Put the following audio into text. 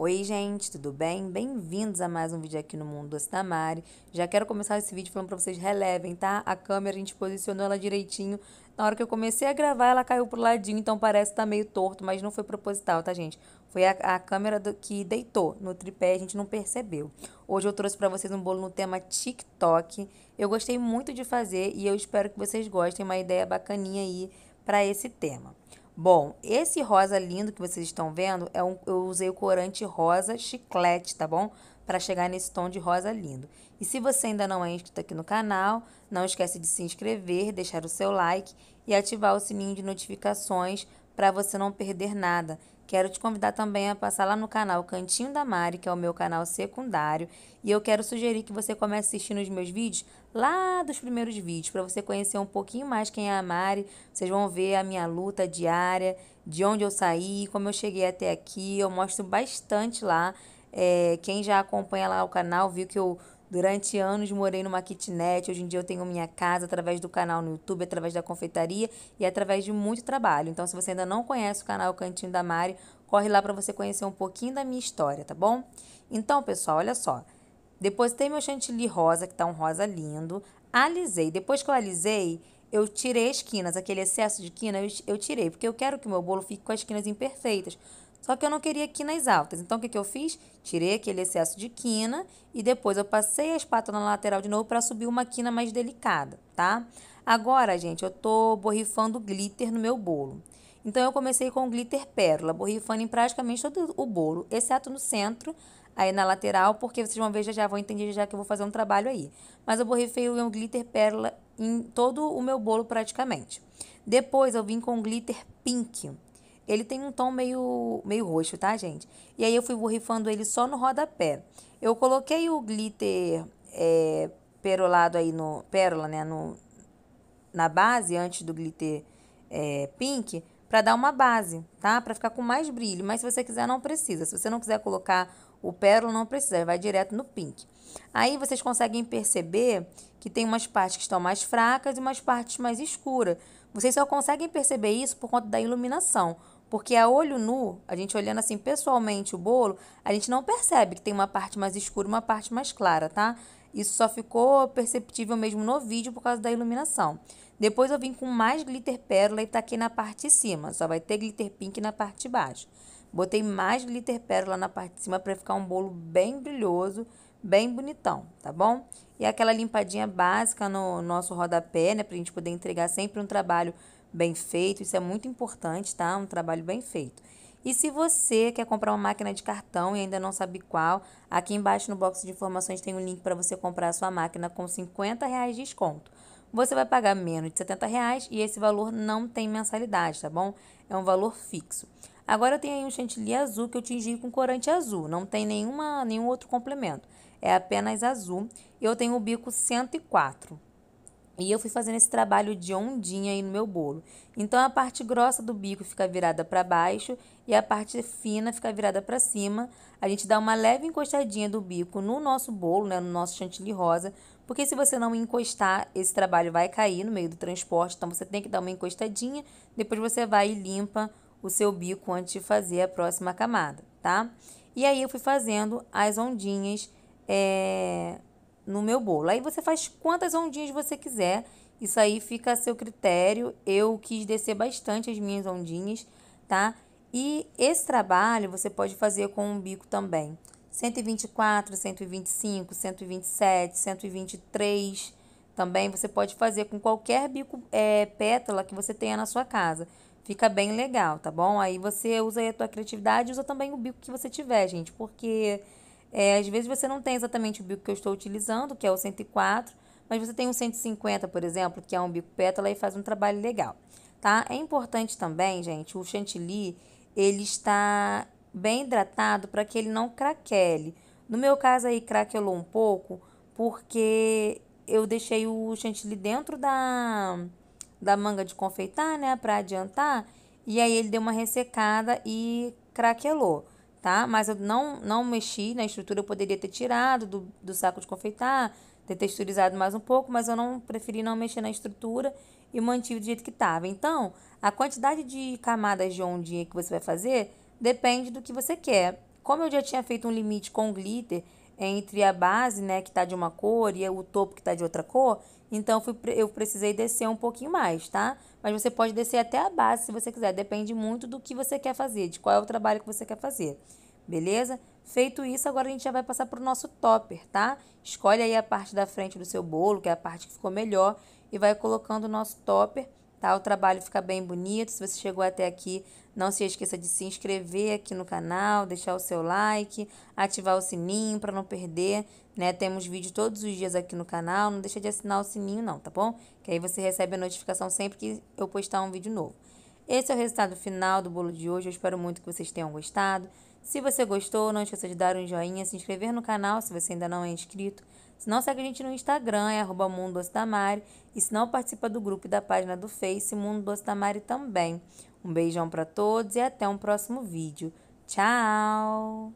Oi gente, tudo bem? Bem-vindos a mais um vídeo aqui no Mundo Doce da Mari. Já quero começar esse vídeo falando pra vocês relevem, tá? A câmera a gente posicionou ela direitinho. Na hora que eu comecei a gravar ela caiu pro ladinho, então parece que tá meio torto, mas não foi proposital, tá gente? Foi a, a câmera do, que deitou no tripé, a gente não percebeu. Hoje eu trouxe para vocês um bolo no tema TikTok. Eu gostei muito de fazer e eu espero que vocês gostem, uma ideia bacaninha aí para esse tema. Bom, esse rosa lindo que vocês estão vendo, é um, eu usei o corante rosa chiclete, tá bom? Para chegar nesse tom de rosa lindo. E se você ainda não é inscrito aqui no canal, não esquece de se inscrever, deixar o seu like e ativar o sininho de notificações para você não perder nada. Quero te convidar também a passar lá no canal Cantinho da Mari, que é o meu canal secundário, e eu quero sugerir que você comece assistindo os meus vídeos lá dos primeiros vídeos, para você conhecer um pouquinho mais quem é a Mari. Vocês vão ver a minha luta diária, de onde eu saí, como eu cheguei até aqui. Eu mostro bastante lá. É, quem já acompanha lá o canal viu que eu Durante anos morei numa kitnet, hoje em dia eu tenho minha casa através do canal no YouTube, através da confeitaria e através de muito trabalho. Então, se você ainda não conhece o canal Cantinho da Mari, corre lá para você conhecer um pouquinho da minha história, tá bom? Então, pessoal, olha só. Depositei meu chantilly rosa, que tá um rosa lindo, alisei. Depois que eu alisei, eu tirei as quinas, aquele excesso de quina eu tirei, porque eu quero que o meu bolo fique com as quinas imperfeitas. Só que eu não queria quinas altas. Então, o que, que eu fiz? Tirei aquele excesso de quina e depois eu passei a espátula na lateral de novo para subir uma quina mais delicada, tá? Agora, gente, eu tô borrifando glitter no meu bolo. Então, eu comecei com glitter pérola, borrifando em praticamente todo o bolo, exceto no centro, aí na lateral, porque vocês vão ver, já, já vão entender já que eu vou fazer um trabalho aí. Mas eu borrifei o glitter pérola em todo o meu bolo praticamente. Depois, eu vim com glitter pink ele tem um tom meio, meio roxo, tá, gente? E aí eu fui borrifando ele só no rodapé. Eu coloquei o glitter é, perolado aí no... Pérola, né? No, na base, antes do glitter é, pink, para dar uma base, tá? Para ficar com mais brilho. Mas se você quiser, não precisa. Se você não quiser colocar o pérola, não precisa. Vai direto no pink. Aí vocês conseguem perceber que tem umas partes que estão mais fracas e umas partes mais escuras. Vocês só conseguem perceber isso por conta da iluminação. Porque a olho nu, a gente olhando assim pessoalmente o bolo, a gente não percebe que tem uma parte mais escura e uma parte mais clara, tá? Isso só ficou perceptível mesmo no vídeo por causa da iluminação. Depois eu vim com mais glitter pérola e taquei na parte de cima. Só vai ter glitter pink na parte de baixo. Botei mais glitter pérola na parte de cima para ficar um bolo bem brilhoso bem bonitão, tá bom? E aquela limpadinha básica no nosso rodapé, né? Pra gente poder entregar sempre um trabalho bem feito. Isso é muito importante, tá? Um trabalho bem feito. E se você quer comprar uma máquina de cartão e ainda não sabe qual, aqui embaixo no box de informações tem um link para você comprar a sua máquina com 50 reais de desconto. Você vai pagar menos de 70 reais e esse valor não tem mensalidade, tá bom? É um valor fixo. Agora eu tenho aí um chantilly azul que eu tingi com corante azul, não tem nenhuma, nenhum outro complemento, é apenas azul. eu tenho o bico 104. E eu fui fazendo esse trabalho de ondinha aí no meu bolo. Então a parte grossa do bico fica virada para baixo e a parte fina fica virada para cima. A gente dá uma leve encostadinha do bico no nosso bolo, né, no nosso chantilly rosa, porque se você não encostar, esse trabalho vai cair no meio do transporte, então você tem que dar uma encostadinha, depois você vai e limpa o seu bico antes de fazer a próxima camada, tá? E aí eu fui fazendo as ondinhas é, no meu bolo. Aí você faz quantas ondinhas você quiser, isso aí fica a seu critério. Eu quis descer bastante as minhas ondinhas, tá? E esse trabalho você pode fazer com um bico também. 124, 125, 127, 123. Também você pode fazer com qualquer bico é, pétala que você tenha na sua casa. Fica bem legal, tá bom? Aí você usa aí a tua criatividade usa também o bico que você tiver, gente, porque é, às vezes você não tem exatamente o bico que eu estou utilizando, que é o 104, mas você tem um 150, por exemplo, que é um bico pétala e faz um trabalho legal, tá? É importante também, gente, o chantilly, ele está bem hidratado para que ele não craquele. No meu caso aí craquelou um pouco, porque eu deixei o chantilly dentro da da manga de confeitar, né, para adiantar, e aí ele deu uma ressecada e craquelou, tá? Mas eu não, não mexi na estrutura, eu poderia ter tirado do, do saco de confeitar, ter texturizado mais um pouco, mas eu não preferi não mexer na estrutura e mantive do jeito que estava. Então, a quantidade de camadas de ondinha que você vai fazer depende do que você quer. Como eu já tinha feito um limite com glitter, entre a base, né, que está de uma cor e o topo que está de outra cor, então fui, eu precisei descer um pouquinho mais, tá? Mas você pode descer até a base se você quiser, depende muito do que você quer fazer, de qual é o trabalho que você quer fazer, beleza? Feito isso, agora a gente já vai passar para o nosso topper, tá? Escolhe aí a parte da frente do seu bolo, que é a parte que ficou melhor, e vai colocando o nosso topper tá? O trabalho fica bem bonito. Se você chegou até aqui, não se esqueça de se inscrever aqui no canal, deixar o seu like, ativar o sininho para não perder, né? Temos vídeo todos os dias aqui no canal, não deixa de assinar o sininho não, tá bom? Que aí você recebe a notificação sempre que eu postar um vídeo novo. Esse é o resultado final do bolo de hoje. Eu espero muito que vocês tenham gostado. Se você gostou, não esqueça de dar um joinha, se inscrever no canal se você ainda não é inscrito se não, segue a gente no Instagram, é arroba Mundo E se não, participa do grupo e da página do Face Mundo Ostamari também. Um beijão para todos e até um próximo vídeo. Tchau!